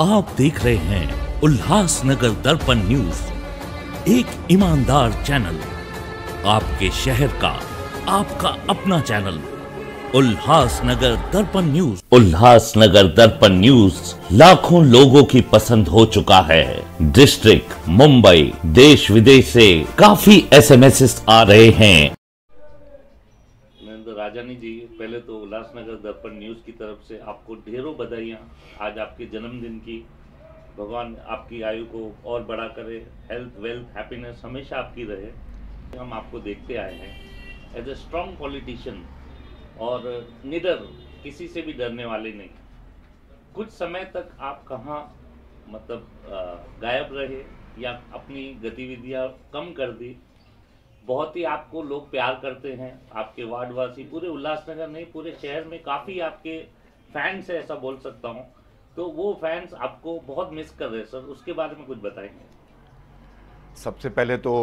आप देख रहे हैं उल्लास नगर दर्पण न्यूज एक ईमानदार चैनल आपके शहर का आपका अपना चैनल उल्लासनगर दर्पण न्यूज उल्लास नगर दर्पण न्यूज लाखों लोगों की पसंद हो चुका है डिस्ट्रिक्ट मुंबई देश विदेश से काफी एस आ रहे हैं राजानी जी पहले तो उल्लासनगर दर्पण न्यूज़ की तरफ से आपको ढेरों बधाइयाँ आज आपके जन्मदिन की भगवान आपकी आयु को और बड़ा करे हेल्थ वेल्थ हैप्पीनेस हमेशा आपकी रहे हम आपको देखते आए हैं एज ए स्ट्रॉन्ग पॉलिटिशियन और निडर किसी से भी डरने वाले नहीं कुछ समय तक आप कहाँ मतलब गायब रहे या अपनी गतिविधियाँ कम कर दी बहुत ही आपको लोग प्यार करते हैं आपके वार्डवासी पूरे उल्लासनगर नहीं पूरे शहर में काफ़ी आपके फैंस है ऐसा बोल सकता हूँ तो वो फैंस आपको बहुत मिस कर रहे हैं सर उसके बारे में कुछ बताएंगे सबसे पहले तो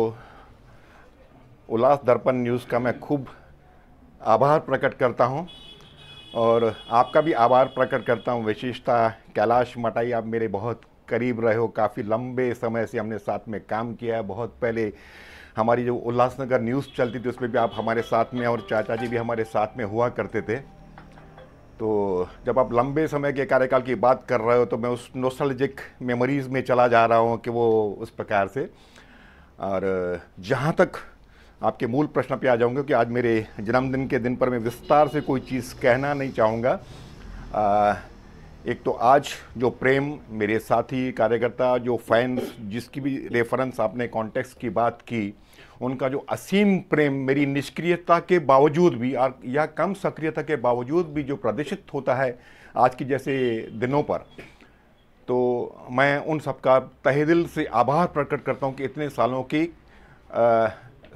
उल्लास दर्पण न्यूज़ का मैं खूब आभार प्रकट करता हूँ और आपका भी आभार प्रकट करता हूँ विशेषता कैलाश मटाई आप मेरे बहुत करीब रहे हो काफ़ी लंबे समय से हमने साथ में काम किया है बहुत पहले हमारी जो उल्लासनगर न्यूज़ चलती थी उसमें भी आप हमारे साथ में और चाचा जी भी हमारे साथ में हुआ करते थे तो जब आप लंबे समय के कार्यकाल की बात कर रहे हो तो मैं उस नोस्टलजिक मेमोरीज़ में चला जा रहा हूँ कि वो उस प्रकार से और जहाँ तक आपके मूल प्रश्न पे आ जाऊँगा कि आज मेरे जन्मदिन के दिन पर मैं विस्तार से कोई चीज़ कहना नहीं चाहूँगा एक तो आज जो प्रेम मेरे साथी कार्यकर्ता जो फैंस जिसकी भी रेफरेंस आपने कॉन्टेक्स्ट की बात की उनका जो असीम प्रेम मेरी निष्क्रियता के बावजूद भी या कम सक्रियता के बावजूद भी जो प्रदर्शित होता है आज के जैसे दिनों पर तो मैं उन सबका तहे दिल से आभार प्रकट करता हूँ कि इतने सालों की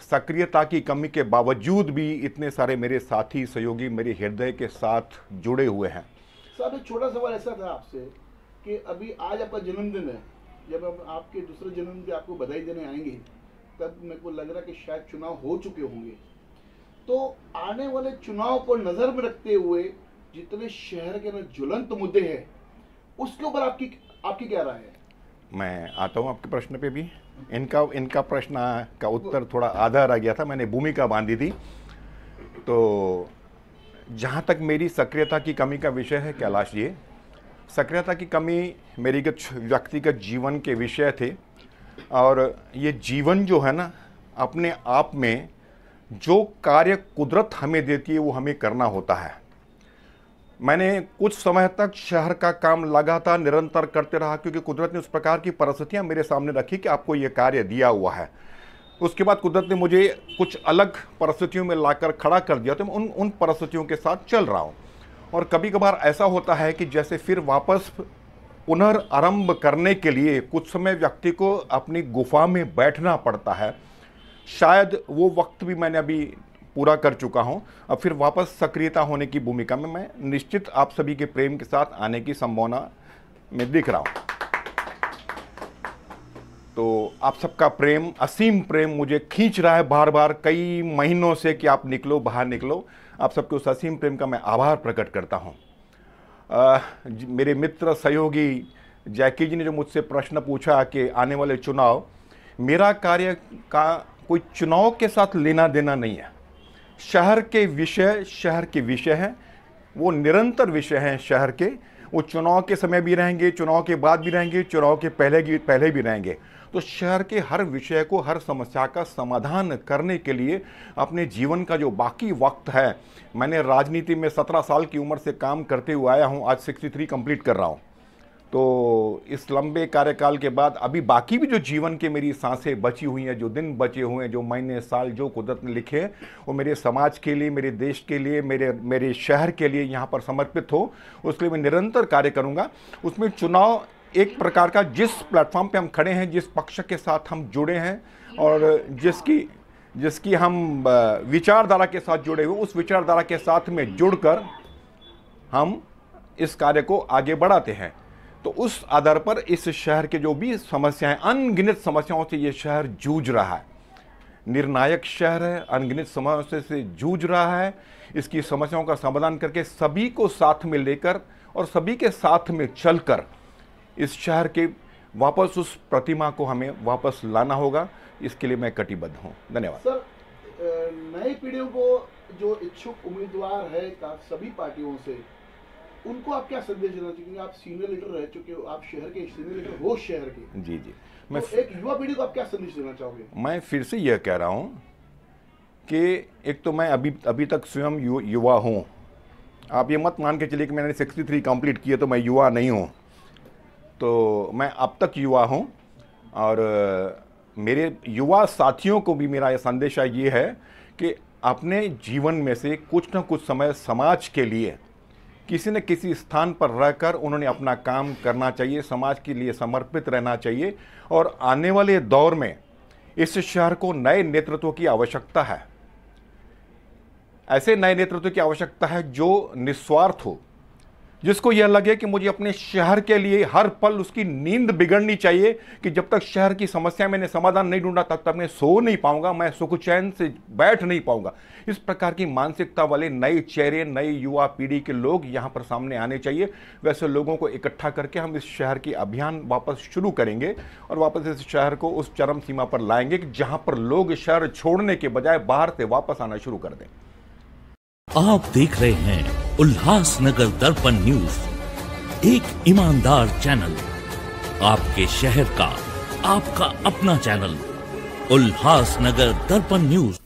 सक्रियता की कमी के बावजूद भी इतने सारे मेरे साथी सहयोगी मेरे हृदय के साथ जुड़े हुए हैं तो सर एक छोटा सवाल ऐसा था आपसे कि अभी आज आपका जन्मदिन है जब हम आपके दूसरे जन्मदिन पे आपको बधाई देने आएंगे तब मेरे को लग रहा कि शायद चुनाव हो चुके होंगे तो आने वाले चुनाव को नज़र में रखते हुए जितने शहर के अंदर ज्वलंत मुद्दे हैं उसके ऊपर आपकी आपकी क्या राय है मैं आता हूँ आपके प्रश्न पे भी इनका इनका प्रश्न का उत्तर थोड़ा आधा रह गया था मैंने भूमिका बांधी थी तो जहाँ तक मेरी सक्रियता की कमी का विषय है कैलाश जी सक्रियता की कमी मेरी व्यक्तिगत जीवन के विषय थे और ये जीवन जो है ना अपने आप में जो कार्य कुदरत हमें देती है वो हमें करना होता है मैंने कुछ समय तक शहर का काम लगातार निरंतर करते रहा क्योंकि कुदरत ने उस प्रकार की परिस्थितियाँ मेरे सामने रखी कि आपको ये कार्य दिया हुआ है उसके बाद कुदरत ने मुझे कुछ अलग परिस्थितियों में लाकर खड़ा कर दिया तो मैं उन उन परिस्थितियों के साथ चल रहा हूँ और कभी कभार ऐसा होता है कि जैसे फिर वापस पुनर्आरंभ करने के लिए कुछ समय व्यक्ति को अपनी गुफा में बैठना पड़ता है शायद वो वक्त भी मैंने अभी पूरा कर चुका हूँ अब फिर वापस सक्रियता होने की भूमिका में मैं निश्चित आप सभी के प्रेम के साथ आने की संभावना में दिख रहा हूँ तो आप सबका प्रेम असीम प्रेम मुझे खींच रहा है बार बार कई महीनों से कि आप निकलो बाहर निकलो आप सबके उस असीम प्रेम का मैं आभार प्रकट करता हूँ मेरे मित्र सहयोगी जैकी जी ने जो मुझसे प्रश्न पूछा कि आने वाले चुनाव मेरा कार्य का कोई चुनाव के साथ लेना देना नहीं है शहर के विषय शहर के विषय हैं वो निरंतर विषय हैं शहर के वो चुनाव के समय भी रहेंगे चुनाव के बाद भी रहेंगे चुनाव के पहले भी पहले भी रहेंगे तो शहर के हर विषय को हर समस्या का समाधान करने के लिए अपने जीवन का जो बाकी वक्त है मैंने राजनीति में सत्रह साल की उम्र से काम करते हुए आया हूँ आज सिक्सटी थ्री कम्प्लीट कर रहा हूँ तो इस लंबे कार्यकाल के बाद अभी बाकी भी जो जीवन के मेरी सांसें बची हुई हैं जो दिन बचे हुए हैं जो महीने साल जो कुदरत ने लिखे वो मेरे समाज के लिए मेरे देश के लिए मेरे मेरे शहर के लिए यहाँ पर समर्पित हो उसके लिए मैं निरंतर कार्य करूँगा उसमें चुनाव एक प्रकार का जिस प्लेटफॉर्म पे हम खड़े हैं जिस पक्ष के साथ हम जुड़े हैं और जिसकी जिसकी हम विचारधारा के साथ जुड़े हुए उस विचारधारा के साथ में जुड़कर हम इस कार्य को आगे बढ़ाते हैं तो उस आधार पर इस शहर के जो भी समस्याएं अनगिनत समस्याओं से ये शहर जूझ रहा है निर्णायक शहर है अनगिनत समस्या से जूझ रहा है इसकी समस्याओं का समाधान करके सभी को साथ में लेकर और सभी के साथ में चलकर इस शहर के वापस उस प्रतिमा को हमें वापस लाना होगा इसके लिए मैं कटिबद्ध हूँ धन्यवाद सर नई पीढ़ियों को जो इच्छुक उम्मीदवार है सभी पार्टियों से उनको आप क्या संदेश देना चाहिए आप सीनियर लीडर रह चुके हो आप शहर के सीनियर लीडर हो शहर के जी जी तो मैं तो एक युवा पीढ़ी को आप क्या संदेश देना चाहोगे मैं फिर से यह कह रहा हूँ कि एक तो मैं अभी अभी तक स्वयं यु, युवा हूँ आप ये मत मान के चलिए कि मैंने 63 कंप्लीट किए तो मैं युवा नहीं हूँ तो मैं अब तक युवा हूँ और मेरे युवा साथियों को भी मेरा संदेशा ये है कि अपने जीवन में से कुछ ना कुछ समय समाज के लिए किसी न किसी स्थान पर रहकर उन्होंने अपना काम करना चाहिए समाज के लिए समर्पित रहना चाहिए और आने वाले दौर में इस शहर को नए नेतृत्व की आवश्यकता है ऐसे नए नेतृत्व की आवश्यकता है जो निस्वार्थ हो जिसको यह लगे कि मुझे अपने शहर के लिए हर पल उसकी नींद बिगड़नी चाहिए कि जब तक शहर की समस्या मैंने समाधान नहीं ढूंढा तब तक मैं सो नहीं पाऊंगा मैं सुखचैन से बैठ नहीं पाऊंगा इस प्रकार की मानसिकता वाले नए चेहरे नए युवा पीढ़ी के लोग यहाँ पर सामने आने चाहिए वैसे लोगों को इकट्ठा करके हम इस शहर की अभियान वापस शुरू करेंगे और वापस इस शहर को उस चरम सीमा पर लाएंगे कि जहाँ पर लोग शहर छोड़ने के बजाय बाहर से वापस आना शुरू कर दें आप देख रहे हैं नगर दर्पण न्यूज एक ईमानदार चैनल आपके शहर का आपका अपना चैनल उल्लासनगर दर्पण न्यूज